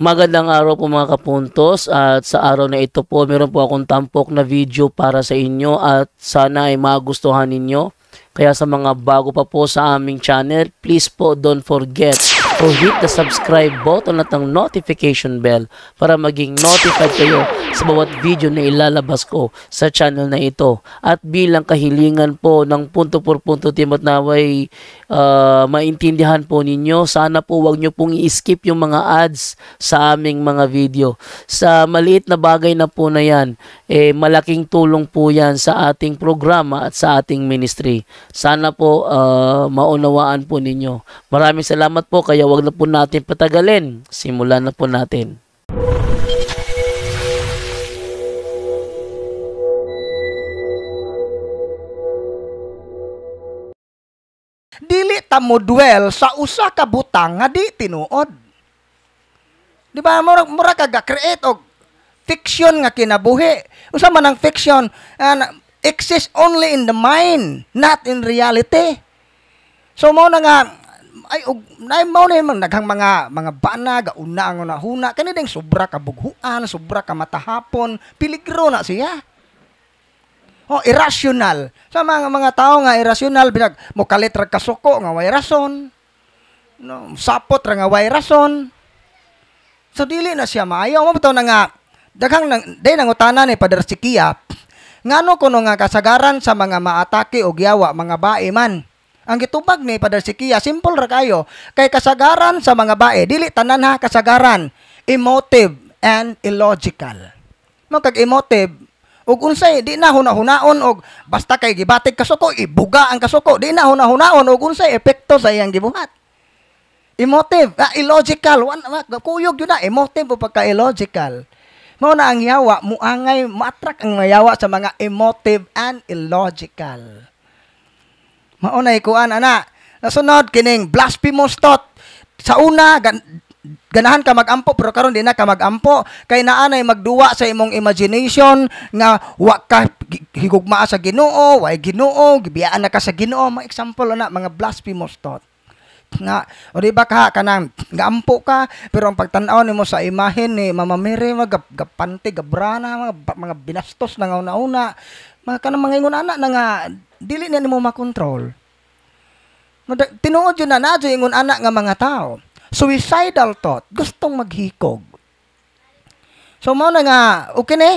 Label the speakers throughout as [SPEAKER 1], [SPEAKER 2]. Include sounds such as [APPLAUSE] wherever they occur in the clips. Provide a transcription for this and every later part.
[SPEAKER 1] Magandang araw po mga kapuntos at sa araw na ito po meron po akong tampok na video para sa inyo at sana ay magustuhan ninyo. Kaya sa mga bago pa po sa aming channel, please po don't forget to hit the subscribe button at ang notification bell para maging notified kayo sa bawat video na ilalabas ko sa channel na ito. At bilang kahilingan po ng punto por punto team at naway uh, maintindihan po ninyo, sana po wag nyo pong i-skip yung mga ads sa aming mga video. Sa maliit na bagay na po na yan, eh, malaking tulong po yan sa ating programa at sa ating ministry. Sana po uh, maunawaan po ninyo. Maraming salamat po kaya wag na po natin patagalin. Simulan na po natin. Dili ta mo duel sa usa ka butang nga di tinuod. Di ba mura mura ka ga create og fiction nga kinabuhi. Usa man ang fiction uh, exists only in the mind, not in reality. So mo na nga ay og nay mo na man naghang mga mga bana ga una ang una huna kani ding sobra ka bughuan, sobra ka matahapon, piligro na siya. Oh, irrational. Sa mga mga tao nga irrational binag mo kalit ra kasuko nga way rason. No, sapot ra nga way rason. So dili na siya maayo mo bitaw na nga daghang nang day nang utana ni Father Sikia Ngano kuno nga kasagaran sa mga maatake og yawa mga bae man? Ang gitubag ni Padre Sikia, simple ra kayo. Kay kasagaran sa mga bae, dili tanan ha kasagaran, emotive and illogical. Mo kag emotive ug unsay di na hunahunaon og basta kay gibatig kasuko ibuga ang kasuko di na hunahunaon og unsay epekto sa iyang gibuhat emotive, ah, illogical. One, ah, kuyog yun na, emotive o pagka-illogical. Mao na ang yawa muangay maattract ang yawa sa mga emotive and illogical. maunay kuan ana. Nasunod kining blasphemous thought. Sa una gan ganahan ka magampo pero karon di na ka magampo kay naa nay magduwa sa imong imagination nga wa ka higugma sa Ginoo, way Ginoo, gibiyaan na ka sa Ginoo. Mga example na mga blasphemous thought nga o di ba ka kanang gaampo ka pero ang pagtan nimo sa imahen ni Mama Mary mga gapanti gabrana mga, mga binastos na una una mga kanang mga ingon ana na nga dili na nimo makontrol tinuod yun na nadyo ingon ana nga mga tao suicidal thought gustong maghikog so mao na nga okay ni eh?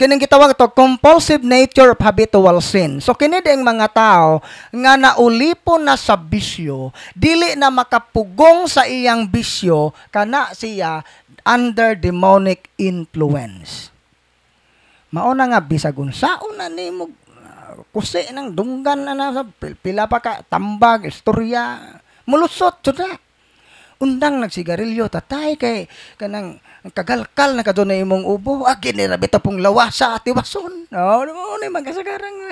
[SPEAKER 1] kining gitawag to compulsive nature of habitual sin. So kini ang mga tao nga naulipo na sa bisyo, dili na makapugong sa iyang bisyo kana siya under demonic influence. Mao na nga bisag unsaon na nimo kusi nang dunggan na sa pila pa ka tambag istorya mulusot jud undang nagsigarilyo tatay kay kanang kagalkal na kadto imong ubo ah ginirabi ta pong lawasa at iwason no no ni sagarang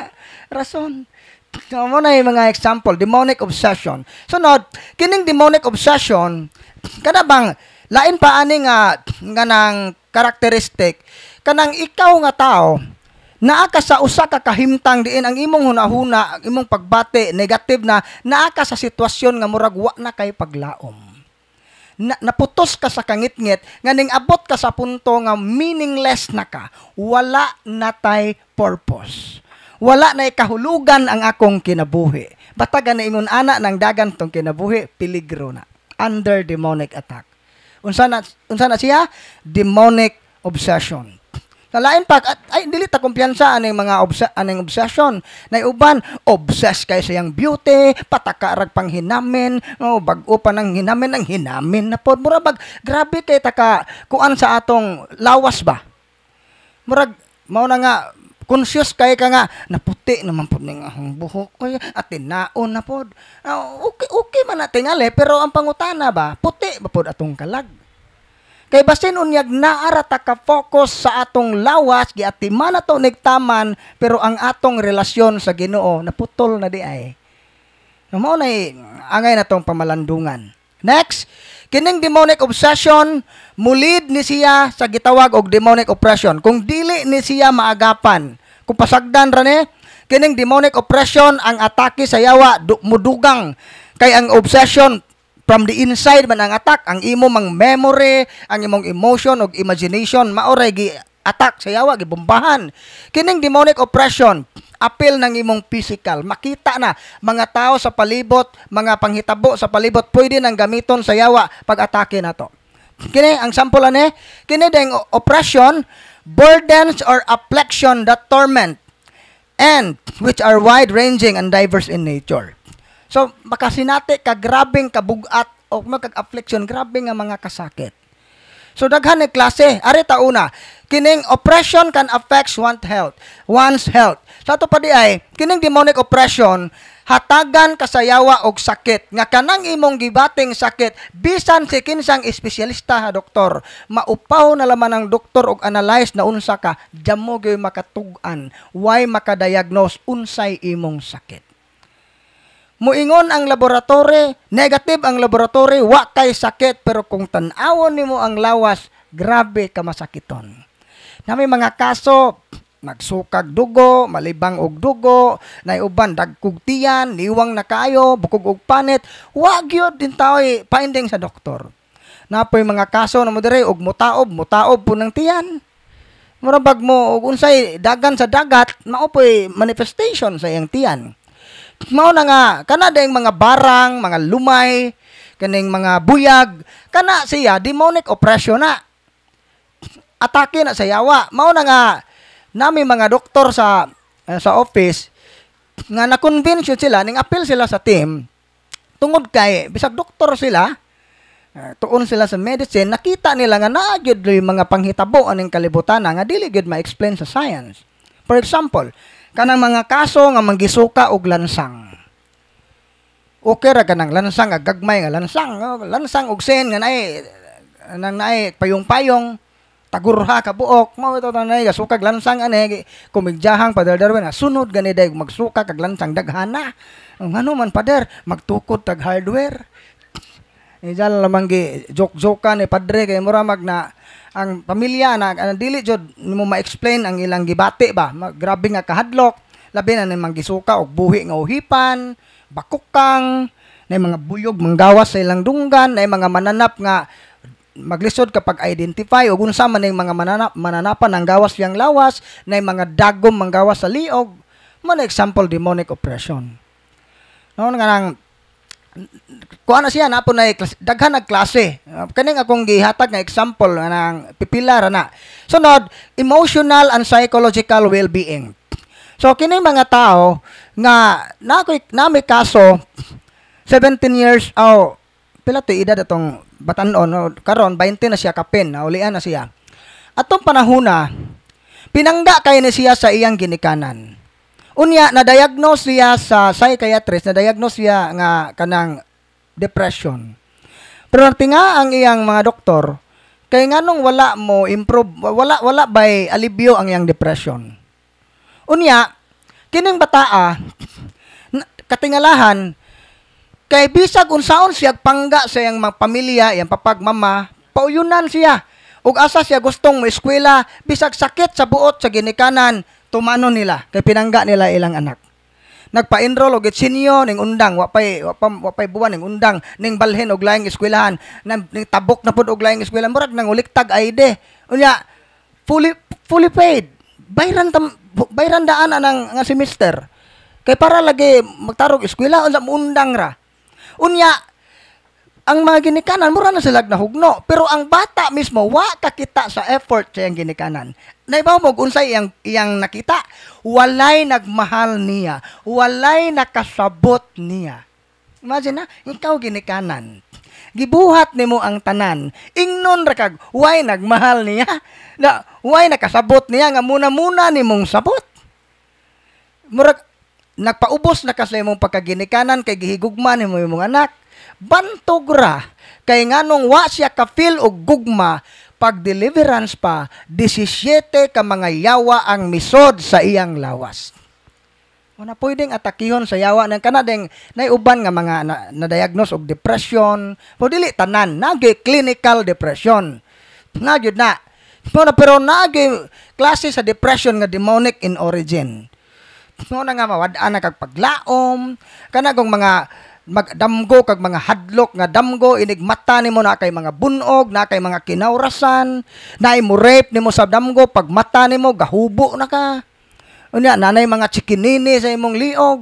[SPEAKER 1] rason so, mo na ah, mga example demonic obsession so not kining demonic obsession kada bang lain pa ani nga nga nang karakteristik kanang ikaw nga tao naa ka sa usa ka kahimtang diin ang imong hunahuna ang imong pagbate negative na naa ka sa sitwasyon nga murag wa na kay paglaom na, naputos ka sa kangitngit nganing abot ka sa punto nga meaningless na ka, wala na tay purpose. Wala na ikahulugan ang akong kinabuhi. Bataga na ingon ana nang dagan tong kinabuhi, peligro na. Under demonic attack. Unsa na unsa na siya? Demonic obsession. Lalain pa, at ay, dili ta kumpiyansa aning mga obsa, aning obsession. Nay uban, obsess kay sa yang beauty, patakarag pang hinamin, oh, bag-o pa ng hinamin, ang hinamin na pod. Murag, grabe kay taka, kuan sa atong lawas ba? Murag, mao na nga, conscious kay ka nga, naputi naman po ning ahong buhok ko, at tinaon na pod. Uh, ah, okay, okay man na tingali, pero ang pangutana ba, puti ba pod atong kalag? Kay basin unyag naara ta ka focus sa atong lawas giatiman nato nigtaman pero ang atong relasyon sa Ginoo naputol na di ay. No mao nay angay na tong pamalandungan. Next, kining demonic obsession mulid ni siya sa gitawag og demonic oppression. Kung dili ni siya maagapan, kung pasagdan ra ni kining demonic oppression ang atake sa yawa mudugang kay ang obsession from the inside man ang attack ang imo mang memory ang imong emotion ug imagination maoray gi attack sa yawa gibombahan kining demonic oppression apil ng imong physical. Makita na mga tao sa palibot, mga panghitabo sa palibot, pwede nang gamiton sa yawa pag-atake na to. Kini, ang sample ane, kini ding oppression, burdens or affliction that torment, and which are wide-ranging and diverse in nature. So, makasinati ka grabing kabugat o magkag affliction grabe nga mga kasakit. So daghan ni klase. Ari ta una, kining oppression can affects one's health, one's health. Sa ato pa di ay, kining demonic oppression hatagan kasayawa og sakit nga kanang imong gibating sakit bisan si kinsang espesyalista ha doktor maupaw na laman ang doktor og analyze na unsa ka damo gyud makatug-an why makadiagnose unsay imong sakit Muingon ang laboratory, negative ang laboratory, wa kay sakit. Pero kung tan-awon nimo ang lawas, grabe ka masakiton. Nami mga kaso, magsukag dugo, malibang og dugo, naiuban dagkog tiyan, liwang na kayo, bukog og panit, wa gyud din taoy eh, finding sa doktor. Napoy mga kaso na mo dire og mutaob, mutaob po ng tiyan. Murabag mo og unsay dagan sa dagat, maopoy manifestation sa iyang tiyan mao na nga kana dayong mga barang, mga lumay, kaning mga buyag, kana siya demonic oppression na. Atake na sa yawa. Mao na nga nami mga doktor sa uh, sa office nga na-convince sila ning appeal sila sa team tungod kay bisag doktor sila uh, tuon sila sa medicine nakita nila nga na gyud mga panghitabo aning kalibutan nga dili gyud ma-explain sa science for example kanang mga kaso nga manggisuka og lansang. Okay ra kanang lansang gagmay nga lansang, oh, lansang og sen nga naay nang naay payong-payong tagurha ka buok mao ito tanay ga sukag lansang ani kumigjahang padaldarwen na sunod gani day magsuka kag lansang daghana ang ano man pader magtukod tag hardware ijal lamang gi jok joke ni padre kay mura magna na ang pamilya na ang dili jud mo ma-explain ang ilang gibati ba grabe nga kahadlok labi na nang gisuka og buhi nga uhipan bakukang na mga buyog manggawas sa ilang dunggan na mga mananap nga maglisod kapag identify og unsa man ning mga mananap mananapan ang gawas yang lawas na mga dagom manggawas sa liog man example demonic oppression no nga nang kuha na siya na po na daghan na klase ah, kaning akong gihatag nga example ng pipila ra na not emotional and psychological well-being so kini mga tao nga na nami kaso 17 years aw oh, pila to edad atong batan-on oh, karon 20 na siya kapin naulian na siya atong panahuna pinangda kay ni siya sa iyang ginikanan Unya, na-diagnose siya sa psychiatrist, na-diagnose siya nga kanang depression. Pero nga ang iyang mga doktor, kay nganong wala mo improve, wala, wala bay alibyo ang iyang depression. Unya, kining bataa, ah, katingalahan, kay bisag unsaon siya pangga sa iyang mga pamilya, iyang papagmama, pauyunan siya. Ug asa siya gustong eskwela, bisag sakit sa buot sa ginikanan, tumano nila kay pinangga nila ilang anak nagpa-enroll og senior ning undang wa pay wa pay buwan ning undang ning balhin og laing eskwelahan nang tabok na pud og laing eskwelahan murag nang uliktag ID unya fully fully paid bayran tam, bayran daan anang nga semester kay para lagi magtarog eskwela unsa undang ra unya ang mga ginikanan, mura na sila nahugno. Pero ang bata mismo, wa kakita sa effort sa iyang ginikanan. Naibaw mo, unsay iyang, iyang nakita, walay nagmahal niya, walay nakasabot niya. Imagine na, ikaw ginikanan. Gibuhat nimo ang tanan. Ingnon ra kag why nagmahal niya. Na why nakasabot niya nga muna-muna nimong sabot. Murag nagpaubos na kasi imong pagkaginikanan kay gihigugma nimo imong anak bantog ra kay nganong wa siya kafil og gugma pag deliverance pa 17 ka mga yawa ang misod sa iyang lawas Una pwedeng atakihon sa yawa ng kanadeng uban nga mga na, na-diagnose og depression. O dili tanan, nagi clinical depression. Na gyud na. Muna, pero nagi klase sa depression nga demonic in origin. na nga mawad-an na kagpaglaom, kanagong mga magdamgo kag mga hadlok nga damgo inigmata nimo na kay mga bunog na kay mga kinawrasan na imo rape nimo sa damgo pag mata nimo gahubo na ka unya nanay mga chikinini sa imong liog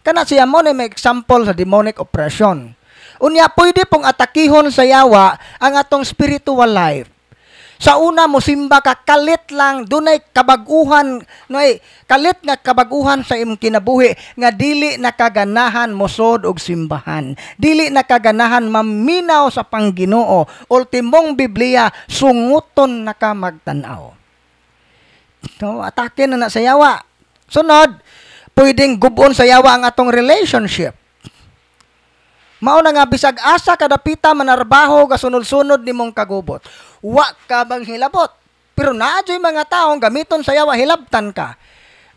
[SPEAKER 1] kana siya mo ni may example sa demonic oppression unya pwede pong atakihon sa yawa ang atong spiritual life sa una mo simba ka kalit lang dunay kabaguhan noy kalit nga kabaguhan sa imong kinabuhi nga dili nakaganahan mosod og simbahan. Dili nakaganahan maminaw sa Panginoo Ultimong Biblia sunguton na magtan-aw. No, atake na na sa yawa. Sunod, pwedeng gubon sa yawa ang atong relationship. Mao na nga bisag asa kadapita manarbaho ga sunod-sunod nimong kagubot wa ka bang hilabot. Pero naadyo'y mga taong gamiton sa yawa hilabtan ka.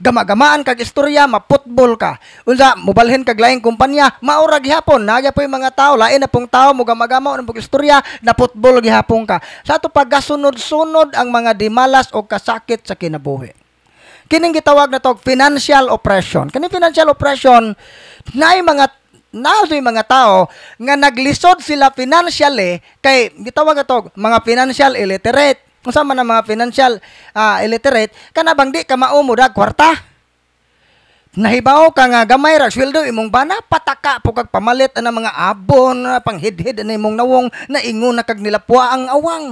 [SPEAKER 1] Gamagamaan kag istorya, maputbol ka. Unsa, mubalhin kag laing kumpanya, maura gihapon. Nagya po yung mga tao, lain na pong tao, mo gamagama, unang pong istorya, naputbol gihapon ka. Sa ato pagkasunod-sunod ang mga dimalas o kasakit sa kinabuhi. Kining gitawag na tog financial oppression. Kini financial oppression, na mga naadoy mga tao nga naglisod sila financially kay gitawag ato mga financial illiterate. Kung sama na mga financial uh, illiterate, kanabang di ka maumod ag kwarta nahibaw ka nga gamay ra sweldo imong bana pataka po kag pamalit na mga abon panghidhid na imong nawong na ingon na kag nilapwa ang awang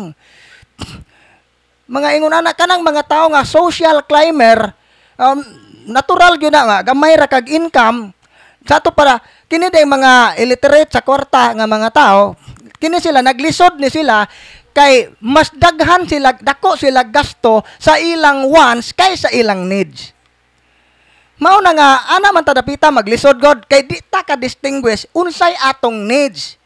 [SPEAKER 1] mga ingon anak kanang mga tao nga social climber um, natural gyud na nga gamay ra kag income sa to para kini day mga illiterate sa kwarta nga mga tao kini sila naglisod ni sila kay mas daghan sila dako sila gasto sa ilang wants kaysa ilang needs mao na nga ana man tadapita maglisod god kay di ta ka distinguish unsay atong needs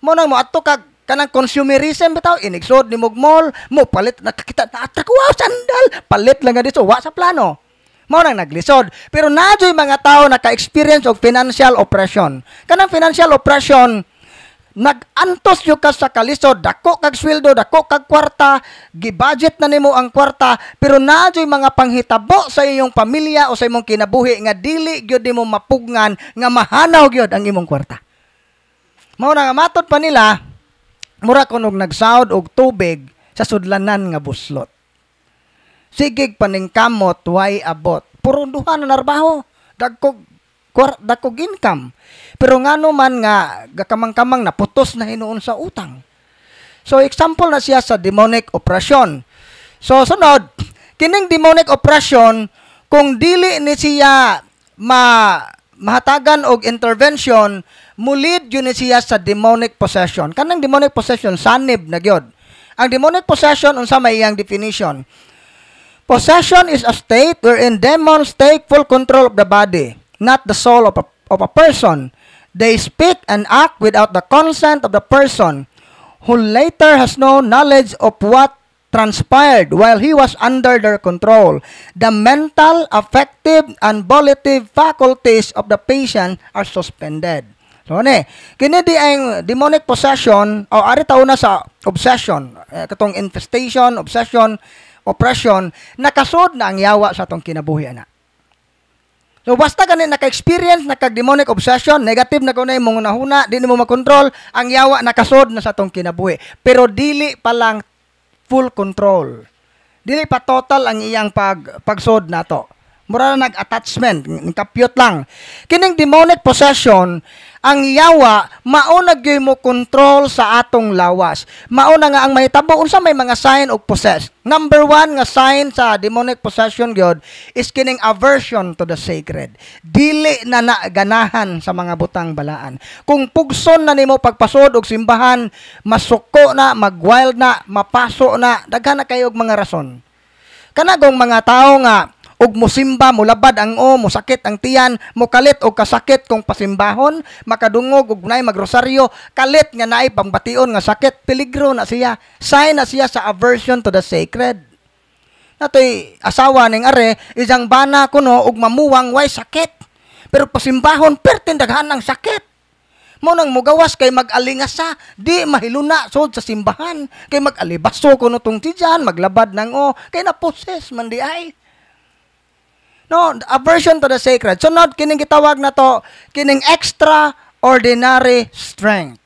[SPEAKER 1] mo na mo ato kag kanang consumerism bitaw inigsod ni mall mo palit nakakita na atak wow sandal palit lang nga dito wa sa plano mao nang naglisod pero nadyoy mga tao naka-experience og financial oppression kanang financial oppression nagantos yo ka sa kalisod dako kag sweldo dako kag kwarta gibudget na nimo ang kwarta pero nadyoy mga panghitabo sa iyong pamilya o sa imong kinabuhi nga dili gyud nimo mapugngan nga mahanaw gyud ang imong kwarta mao na nga matod pa nila mura kunog nagsaod og tubig sa sudlanan nga buslot sigig paningkamot way abot. Puro duha na narbaho, dagkog dagkog income. Pero ngano man nga gakamang-kamang na putos na hinuon sa utang. So example na siya sa demonic operation So sunod, kining demonic operation kung dili ni siya ma mahatagan og intervention mulid yun siya sa demonic possession kanang demonic possession sanib na gyud ang demonic possession unsa may iyang definition Possession is a state wherein demons take full control of the body, not the soul of a, of a person. They speak and act without the consent of the person, who later has no knowledge of what transpired while he was under their control. The mental, affective, and volitive faculties of the patient are suspended. So, ne, ano eh, kini di ang demonic possession, o ari na sa obsession, eh, katong infestation, obsession, oppression nakasod na ang yawa sa atong kinabuhi ana. So basta gani naka-experience naka demonic obsession, negative na kunay mong nahuna, di mo makontrol ang yawa nakasod na sa atong kinabuhi. Pero dili pa lang full control. Dili pa total ang iyang pag pagsod nato. Mura na nag-attachment, kapyot lang. Kining demonic possession ang yawa mao na gyud mo control sa atong lawas. Mao na nga ang mahitabo unsa may mga sign og possess. Number one nga sign sa demonic possession gyud is kining aversion to the sacred. Dili na na ganahan sa mga butang balaan. Kung pugson na nimo pagpasod og simbahan, masuko na, magwild na, mapaso na, daghan na kayo og mga rason. Kanagong mga tao nga og musimba mulabad ang o mosakit ang tiyan mokalit og kasakit kung pasimbahon makadungog og nay magrosaryo kalit nga naay pangbation nga sakit peligro na siya sign na siya sa aversion to the sacred natoy asawa ning are isang bana kuno og mamuwang way sakit pero pasimbahon pertindaghan ang sakit mo nang mugawas kay mag-alingasa, di mahiluna sod sa simbahan, kay mag-alibaso kuno tong tiyan maglabad nang o, kay na naposes man di ay. No, aversion to the sacred. So not kining gitawag na to, kining extraordinary strength.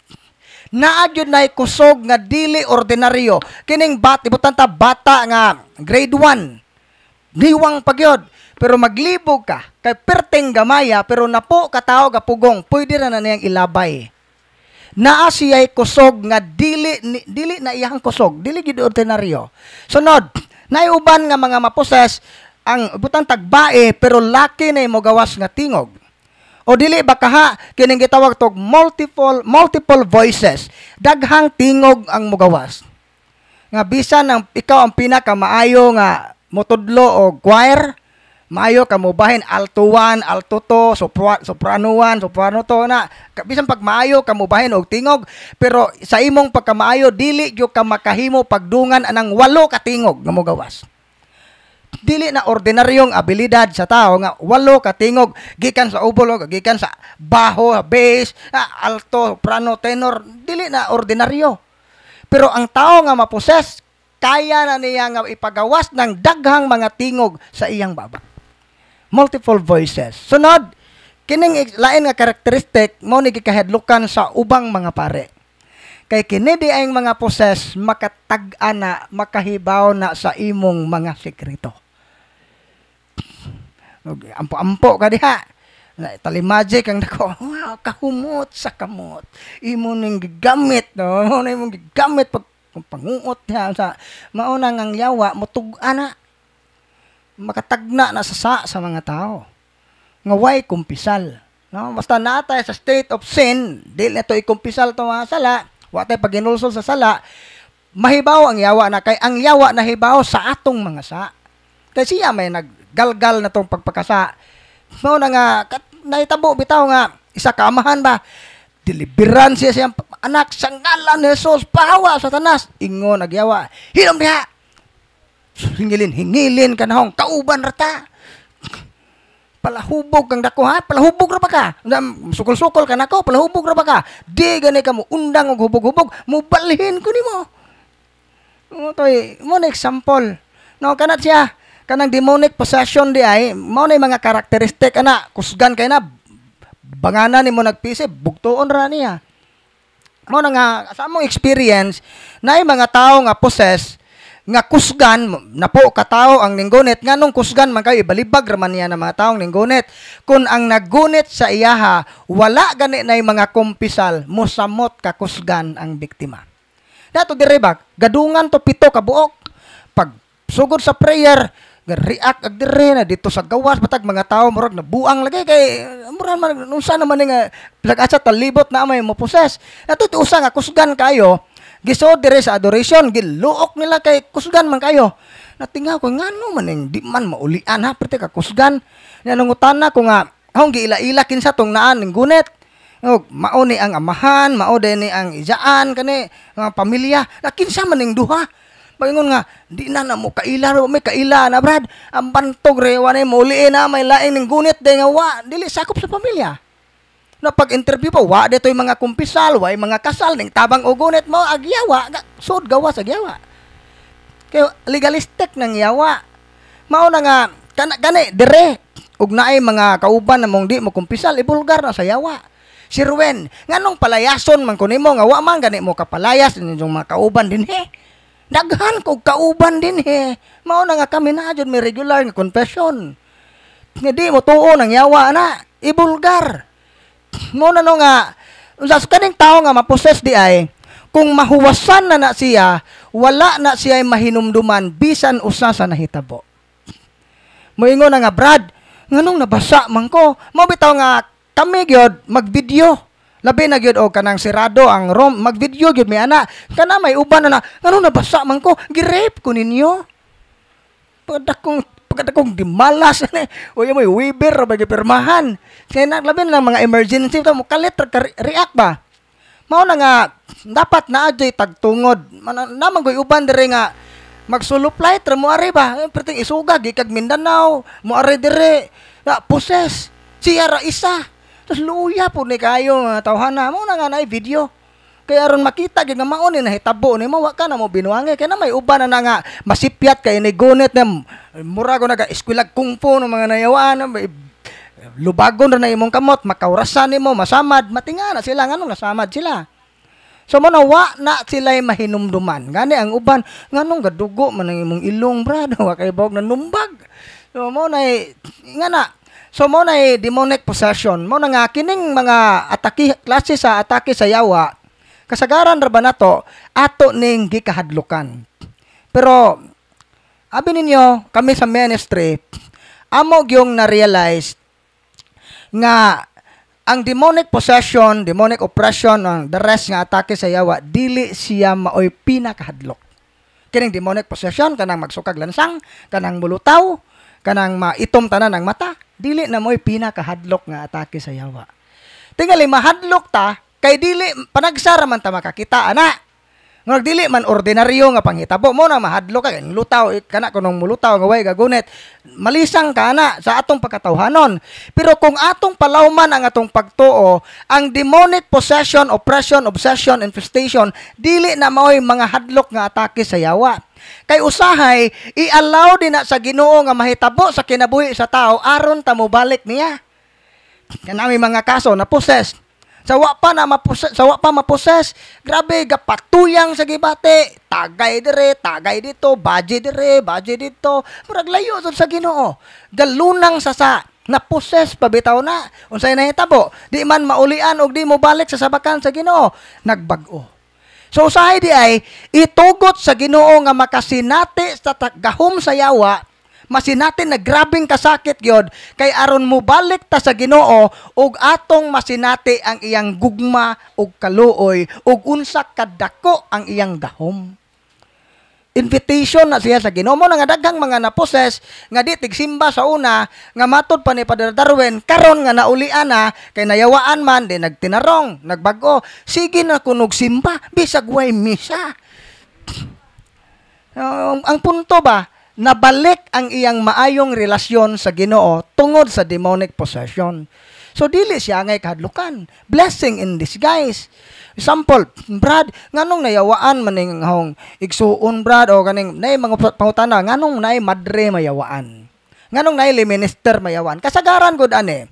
[SPEAKER 1] Naadyod na kusog nga dili ordinaryo. Kining bat, ibutan ta bata nga grade 1. Niwang pagyod. Pero maglibog ka, kay perteng gamaya, pero napo katao gapugong. pwede na na niyang ilabay. Naa siya'y kusog nga dili, ni, dili na iyang kusog, dili gyud ordinaryo. Sunod, naiuban nga mga maposes, ang butang tagbae pero laki na imo gawas nga tingog. O dili ba kaha kining gitawag tog multiple multiple voices. Daghang tingog ang mugawas. Nga bisan ang ikaw ang pinaka maayo nga motudlo og choir, maayo ka mo bahin alto 1, alto 2, sopra, soprano 1, soprano 2 na. Bisan pag maayo ka mo bahin og tingog, pero sa imong pagkamaayo dili gyud ka makahimo pagdungan anang walo ka tingog nga mugawas dili na ordinaryong abilidad sa tao nga walo ka tingog gikan sa ubol gikan sa baho bass ah, alto soprano tenor dili na ordinaryo pero ang tao nga maposes kaya na niya nga ipagawas ng daghang mga tingog sa iyang baba multiple voices sunod kining lain nga karakteristik mo ni gikahadlukan sa ubang mga pare Kay kinidi ang mga poses, makatag-a makahibaw na sa imong mga sekreto. ampo-ampo ka diha. Tali magic ang nako, [LAUGHS] wow, kahumot sa kamot. Imo ning gigamit, no? Mo na imong gigamit pag panguot niya sa mauna ang yawa, mutug-a Makatagna na sa sa mga tao. Nga way kumpisal. No? Basta natay sa state of sin, dili na to ikumpisal to mga sala, Wa tay paginulsol sa sala, mahibaw ang yawa na kay ang yawa na hibaw sa atong mga sa. Kay siya may naggalgal na tong pagpakasa. Mao na nga kat, naitabo bitaw nga isa ka amahan ba diliberan siya siyang anak sa ngalan ni Jesus pahawa sa tanas ingon nagyawa hinom niya hingilin hingilin kanahong kauban rata palahubog kang dako ha palahubog ra ba ka sukol-sukol ka nako palahubog ra ba ka di gani ka mo undang og hubog-hubog mo balhin ko nimo mo toy mo na example no kanat siya kanang demonic possession di ay mo na mga karakteristik ana kusgan kay na bangana nimo nagpisip bugtuon ra niya mo na nga sa among experience na mga tao nga possess nga kusgan na po katao ang nga nung kusgan man kayo ibalibag raman niya ng mga taong ninggunit kun ang nagunit sa iyaha wala gani nay mga kumpisal mosamot ka kusgan ang biktima dato di bag gadungan to pito kabuok pag sugod sa prayer react ag dire na dito sa gawas batag mga tao murag na buang lagi kay murag man unsa naman nga pag asa talibot na may mo possess nato usa nga kusgan kayo Gisuod diri sa adoration, giluok nila kay kusgan man kayo. Natinga ko ngano man ning eh, di man maulian ha perte ka kusgan. Nanungutan na ko nga hong giila-ila kinsa tong naan ning gunet. Og mao ni ang amahan, mao din ni ang ijaan kani nga pamilya. Na sa man duha. Pagingon nga, di na na mo kaila ro, may kaila na brad. Ang bantog rewa ni muli na may laing ning gunit de nga wa, dili sakop sa pamilya na pag-interview pa, wa detoy mga kumpisal, wa mga kasal, ning tabang ugunit mo, agyawa, sod gawas, agyawa. Kaya legalistic ng yawa. Mao na nga, kana, gani, dire, ug naay mga kauban na mong di mo kumpisal, ibulgar eh, na sa yawa. Si Ruwen, nganong palayason man mo, nga wa man gani mo kapalayas ninyong mga kauban din he. Daghan ko kauban din he. Mao na nga kami na jud may regular nga confession. Nga di mo tuo ng yawa na, ibulgar. Eh, mo na no nga unsa kaning tao nga maposes di ay kung mahuwasan na na siya wala na siya ay mahinumduman bisan usa sa nahitabo moingon na nga Brad nganong nabasa man ko mao bitaw nga kami gyud video labi na gyud o kanang sirado ang room mag-video gyud may ana kana may uban na na nganong nabasa man ko girape ko ninyo padakong kada kong dimalas ni. [LAUGHS] Eh, Uy may Weber bagi permahan Kay na labi na mga emergency ta mo kalit react ba. Mao na nga dapat na adyoy tagtungod. Naman goy uban diri nga magsuluply tra mo ari ba. Eh, perting isuga gikag Mindanao, mo are dire. Na poses. Siya ra isa. Tapos luya po ni kayo, tawhana mo na nga na video. Kaya aron makita gyud nga mao ni nahitabo ni mo ka na mo binuangi kay na may uban na, nga masipyat kay ni gunit na mura ko naga eskwela kung po ng mga nayawaan may lubagon na imong kamot makaurasan nimo masamad matinga na sila nganong nasamad sila So mo na wa na sila mahinumduman. Gani ang uban nganong gadugo man ang imong ilong brado [LAUGHS] wa kay bog na numbag. So mo na nga na So mo na demonic possession. Mo na nga kining mga atake klase sa atake sa yawa Kasagaran ra ba nato ato ning gikahadlukan. Pero abi ninyo kami sa ministry amog yung na-realize nga ang demonic possession, demonic oppression, ang the rest nga atake sa yawa, dili siya maoy pinakahadlok. Kining demonic possession, kanang magsukag lansang, kanang mulutaw, kanang maitom tanan ng mata, dili na mo'y pinakahadlok nga atake sa yawa. Tingali, mahadlok ta, Kay dili, panagsara man ta makakita, ana. Nga dili man ordinaryo nga panghitabo mo na mahadlo ka, ng lutaw, eh, kana ko nung mulutaw, nga way gagunit. Malisang ka ana sa atong pagkatawhanon. Pero kung atong palawman ang atong pagtuo, ang demonic possession, oppression, obsession, infestation, dili na mao'y mga hadlok nga atake sa yawa. Kay usahay, i-allow din na sa ginoo nga mahitabo sa kinabuhi sa tao, aron ta mobalik niya. Kanami mga kaso na possessed Sawa pa na maposes, sawa pa maposes. Grabe gapatuyang sa gibate. Tagay dire, tagay dito, baje dire, baje dito. Murag layo sa Ginoo. Galunang sasa na poses pabitaw na unsay na nahitabo di man maulian og di mo balik sa sabakan sa Ginoo nagbag-o so usahay di ay itugot sa Ginoo nga makasinati sa gahom sa yawa masinati na grabing kasakit gyud kay aron mo balik ta sa Ginoo ug atong masinati ang iyang gugma ug kaluoy ug unsa kadako ang iyang dahom invitation na siya sa Ginoo mo nga daghang mga naposes nga di tigsimba sa una nga matod pa ni Padre Darwin karon nga naulian na kay nayawaan man di nagtinarong nagbago sige na kunog simba bisag way misa ang punto ba nabalik ang iyang maayong relasyon sa Ginoo tungod sa demonic possession. So dili siya ngay kahadlukan. Blessing in disguise. Example, Brad, nganong nayawaan maning hong igsuon Brad o kaning nay mga pangutana nganong nay madre mayawaan. Nganong nay minister mayawaan. Kasagaran gud ani.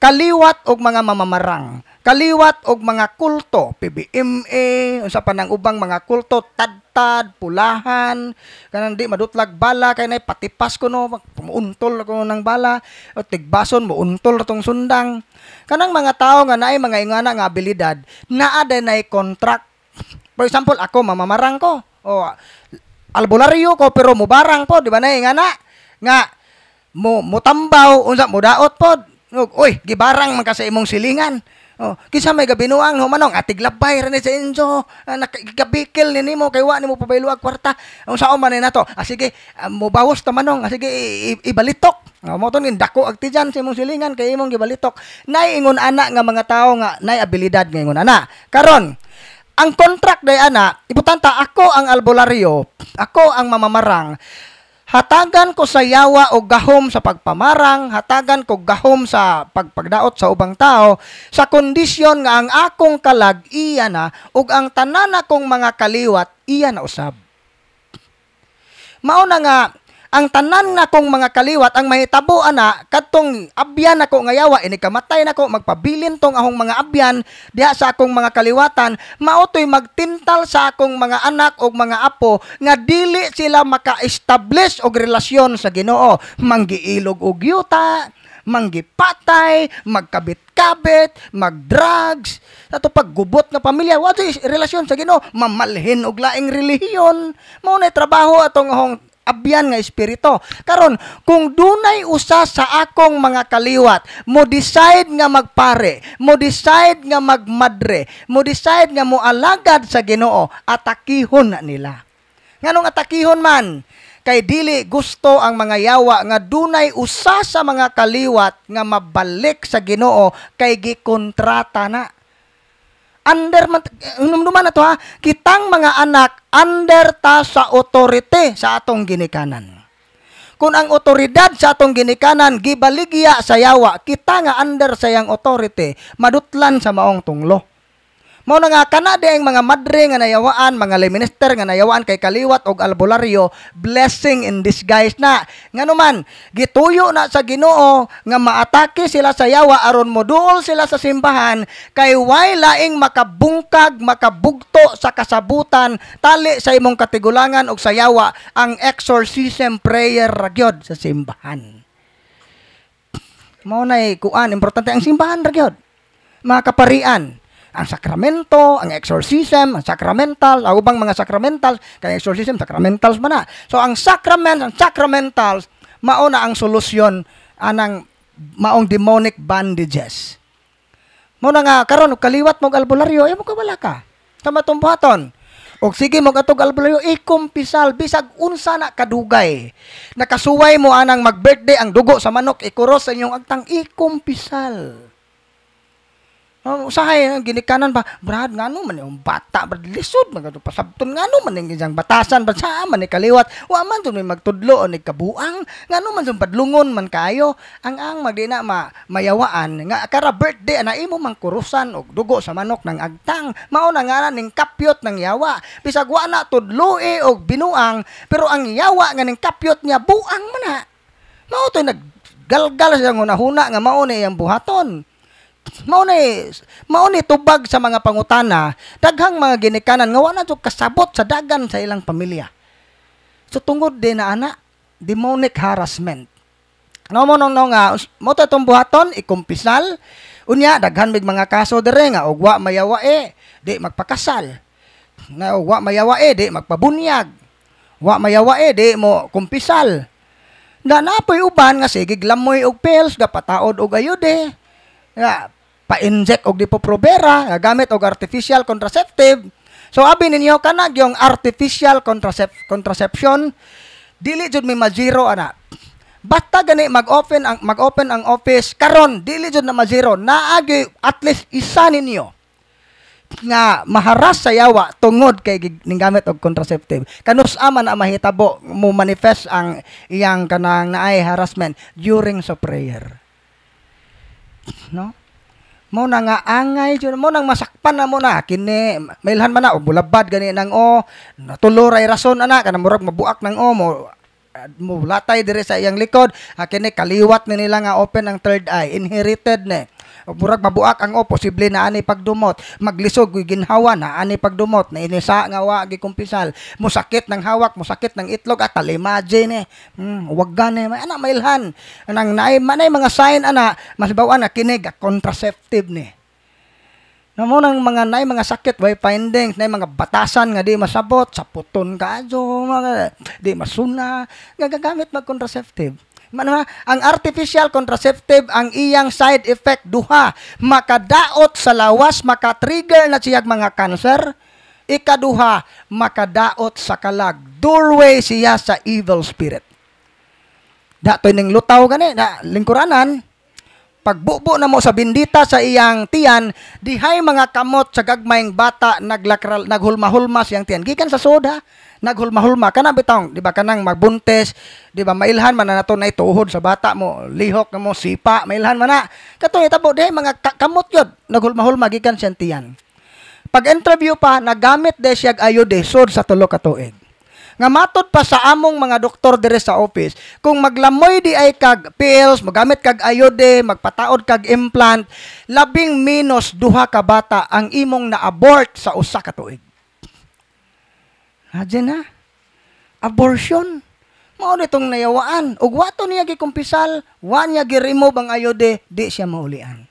[SPEAKER 1] Kaliwat og mga mamamarang, kaliwat og mga kulto, PBMA, unsa pa ubang mga kulto tad matad, pulahan, kanang di madutlag bala, kay nay patipas ko no, muuntol ko ng bala, o tigbason, muuntol ratong sundang. Kanang mga tao nga naay mga ingana nga abilidad, naa day nay contract. For example, ako mamamarang ko. O albularyo ko pero mubarang po, di ba nay ingana? Nga mo mutambaw unsa mo pod. Oy, gibarang man ka imong silingan. Oh, kinsa may gabi nuang humanong atig labay ra sa inyo. Ah, Nakigabikil ni nimo kay wa nimo pabaylo ag kwarta. Ang sao man nato. Ah, sige, ah, mubawas ta manong. Ah, sige, i- i- ibalitok. Ah, mo ton dako ag tijan sa imong silingan kay imong gibalitok. Nay ingon ana nga mga tao nga nay abilidad nga ingon ana. Karon, ang contract day ana, iputanta ako ang albularyo, ako ang mamamarang. Hatagan ko sa yawa o gahom sa pagpamarang, hatagan ko gahom sa pagpagdaot sa ubang tao, sa kondisyon nga ang akong kalag iya na ug ang tanan akong mga kaliwat iya na usab. Mao na nga ang tanan na kong mga kaliwat ang mahitabo ana katong abyan ako ngayawa ini kamatay nako magpabilin tong ahong mga abyan diha sa akong mga kaliwatan maotoy magtintal sa akong mga anak o mga apo nga dili sila maka-establish og relasyon sa Ginoo manggiilog og yuta manggipatay magkabit-kabit magdrugs ato paggubot na pamilya what is relasyon sa Ginoo mamalhin og laing relihiyon mao na trabaho atong ahong abyan nga espirito. Karon, kung dunay usa sa akong mga kaliwat, mo decide nga magpare, mo decide nga magmadre, mo decide nga moalagad sa Ginoo, atakihon na nila. Nganong atakihon man? Kay dili gusto ang mga yawa nga dunay usa sa mga kaliwat nga mabalik sa Ginoo kay gikontrata na under man naman na to ha kitang mga anak under ta sa authority sa atong ginikanan kung ang otoridad sa atong ginikanan gibaligya sa yawa kita nga under sa yang authority madutlan sa maong tunglo Mao na nga kana ang mga madre nga nayawaan, mga lay minister nga nayawaan kay kaliwat og albularyo, blessing in disguise na. Nganuman, gituyo na sa Ginoo nga maatake sila sa yawa aron moduol sila sa simbahan kay way laing makabungkag, makabugto sa kasabutan tali sa imong katigulangan og sa yawa ang exorcism prayer ragyod sa simbahan. Mao nay kuan importante ang simbahan ragyod. Mga kaparian, ang sakramento, ang exorcism, ang sacramental, ang ubang mga sacramentals, kaya exorcism, sacramentals man na. So, ang sacraments, ang sacramentals, mauna ang solusyon anang maong demonic bandages. Mo na nga karon kaliwat mo albularyo, imo eh, ka wala ka. Sa matumbuhaton. Og sige mo katog albularyo ikumpisal bisag unsa na kadugay. Nakasuway mo anang mag-birthday ang dugo sa manok ikuros sa inyong agtang ikumpisal. Oh, usahay, oh, ginikanan pa, Brad, nga man yung bata, Brad, lisod, magado pasabton, nga no, man yung isang batasan, Brad, saan, man kaliwat, wa man, tumi may magtudlo, o nagkabuang, nga man, dun padlungon man kayo, ang ang, magdina ma, mayawaan, nga, kara birthday, ana imo mang kurusan, o dugo sa manok ng agtang, Mao na na, ning kapyot ng yawa, bisag wa na, tudlo, eh, o binuang, pero ang yawa, nga, ning kapyot niya, buang man na, mao to, naggalgal siya, ngunahuna, nga, mao ni iyang buhaton, mauni mauni tubag sa mga pangutana daghang mga ginikanan nga wala jud kasabot sa dagan sa ilang pamilya so tungod din na ana demonic harassment no mo no, no nga mo ta tong buhaton ikumpisal unya daghan big mga kaso dere nga ugwa mayawa eh di magpakasal Nga, ugwa mayawa eh di magpabunyag wa mayawa eh di mo kumpisal na napoy uban nga sige glamoy og pels, gapataod og ayod eh nga pa-inject og dipoprovera gamit og artificial contraceptive so abi ninyo kana yung artificial contracept contraception dili jud may ma-zero ana basta gani mag-open ang mag-open ang office karon dili jud na ma-zero naagi at least isa ninyo nga maharas sa yawa tungod kay ninggamit og contraceptive kanus ama na mahitabo mo manifest ang iyang kanang naay harassment during sa prayer no? Mo na nga angay jud mo nang masakpan na mo na kini mailhan man na og bulabad gani nang o natulo ray rason ana kana murag mabuak nang o mo ah, mo latay dire sa iyang likod ha ah, kini kaliwat ni nila nga open ang third eye inherited ne o burag mabuak ang o posible na ani pagdumot maglisog uy ginhawa na anay pagdumot na inisa nga wa gikumpisal mo sakit ng hawak mo sakit ng itlog at imagine eh hmm, wag gani eh. ana mailhan nang naay manay mga sign ana masibawan na kinig contraceptive ni eh. Namo nang mga nay mga sakit way findings nay mga batasan nga di masabot sa puton ka mga di masuna nga gagamit mag contraceptive Manama, ang artificial contraceptive, ang iyang side effect, duha, makadaot sa lawas, makatrigger na siyag mga cancer. Ikaduha, makadaot sa kalag. Doorway siya sa evil spirit. Datoy ning lutaw gani, na lingkuranan. Pagbubo na mo sa bindita sa iyang tiyan, dihay mga kamot sa gagmayng bata naglakral, naghulma-hulma siyang tiyan. Gikan sa soda, naghulma-hulma na bitaw di ba kanang magbuntes di ba mailhan man na nato na ituhod sa bata mo lihok mo sipa mailhan man na katong itabo di mga kamot yod naghulma-hulma gikan siyang pag interview pa nagamit de siya ayode, de sod sa tulok ka nga matod pa sa among mga doktor dire sa office kung maglamoy di ay kag pills magamit kag ayode magpataod kag implant labing minus duha ka bata ang imong na abort sa usa ka tuig Hadya na. Abortion. Mauna itong nayawaan. Ug wato niya gikumpisal, wa niya gi-remove ang IOD, di siya maulian.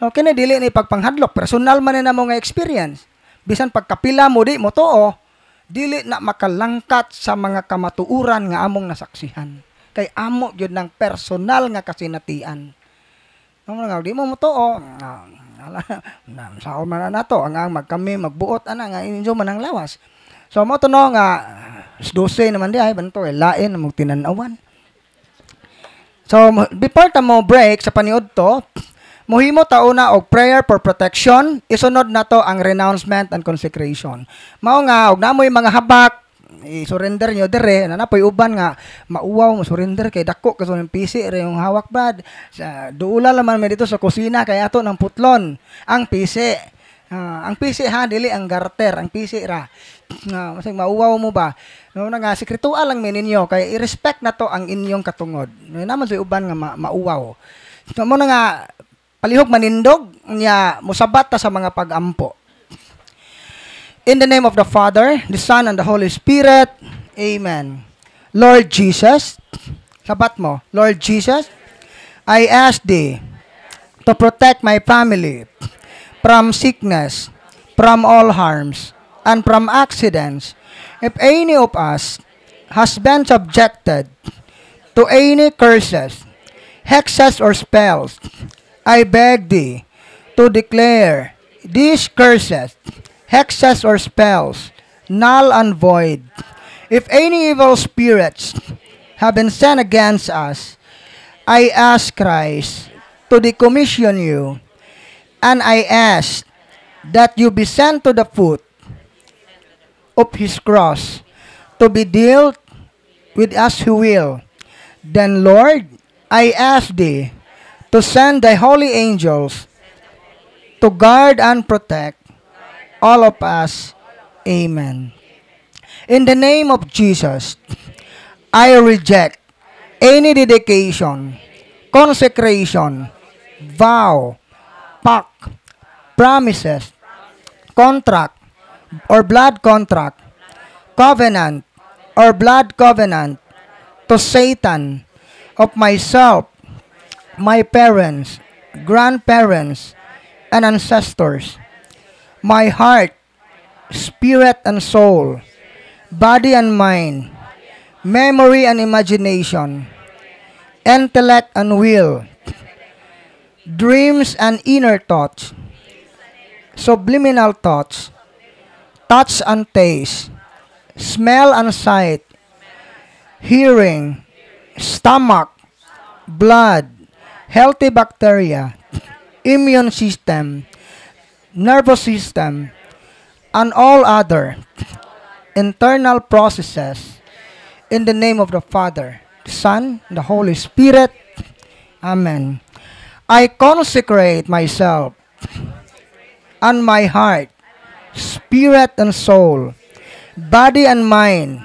[SPEAKER 1] Okay na, dili ni pagpanghadlok. Personal man na mo nga experience. Bisan pagkapila mo di mo too, dili na makalangkat sa mga kamatuuran nga among nasaksihan. Kay amo yun ng personal nga kasinatian. Ang mga, di mo mo too, ah. Saon man na nato ang ang magkami magbuot ana nga inyo man ang lawas. So mo to no nga 12 naman di ay banto eh, lain mo tinan-awan. So before ta mo break sa paniod to, Muhimo tauna og prayer for protection, isunod nato ang renouncement and consecration. Mao nga og namoy mga habak i-surrender nyo dire na napoy uban nga mauwaw mo surrender kay dako kaso ng PC re yung hawak bad sa duula laman may dito sa kusina kay ato ng putlon ang PC uh, ang PC ha dili ang garter ang PC ra uh, masay mauwaw mo ba no na nga sekretuan lang men ninyo kay i-respect na to ang inyong katungod no, naman sa uban nga ma- mauwaw so, mo na nga palihog manindog niya musabat ta sa mga pagampo In the name of the Father, the Son, and the Holy Spirit. Amen. Lord Jesus, sabat mo, Lord Jesus, I ask Thee to protect my family from sickness, from all harms, and from accidents. If any of us has been subjected to any curses, hexes, or spells, I beg Thee to declare these curses hexes or spells, null and void. If any evil spirits have been sent against us, I ask Christ to decommission you, and I ask that you be sent to the foot of his cross to be dealt with us who will. Then, Lord, I ask thee to send thy holy angels to guard and protect all of us. Amen. In the name of Jesus, I reject any dedication, consecration, vow, pact, promises, contract, or blood contract, covenant, or blood covenant to Satan of myself, my parents, grandparents, and ancestors my heart, spirit and soul, body and mind, memory and imagination, intellect and will, dreams and inner thoughts, subliminal thoughts, touch and taste, smell and sight, hearing, stomach, blood, healthy bacteria, immune system, nervous system, and all other internal processes in the name of the Father, the Son, the Holy Spirit. Amen. I consecrate myself and my heart, spirit and soul, body and mind,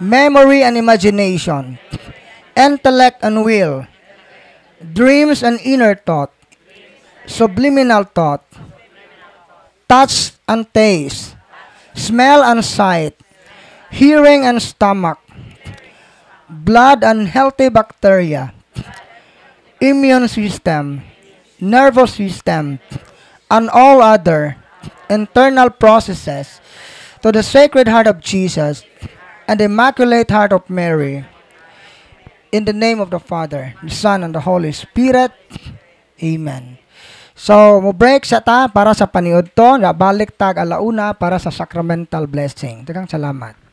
[SPEAKER 1] memory and imagination, intellect and will, dreams and inner thought, subliminal thought, touch and taste, smell and sight, hearing and stomach, blood and healthy bacteria, immune system, nervous system, and all other internal processes to the Sacred Heart of Jesus and the Immaculate Heart of Mary. In the name of the Father, the Son, and the Holy Spirit. Amen. So, mo break sa ta para sa paniod to, balik tag alauna para sa sacramental blessing. Daghang salamat.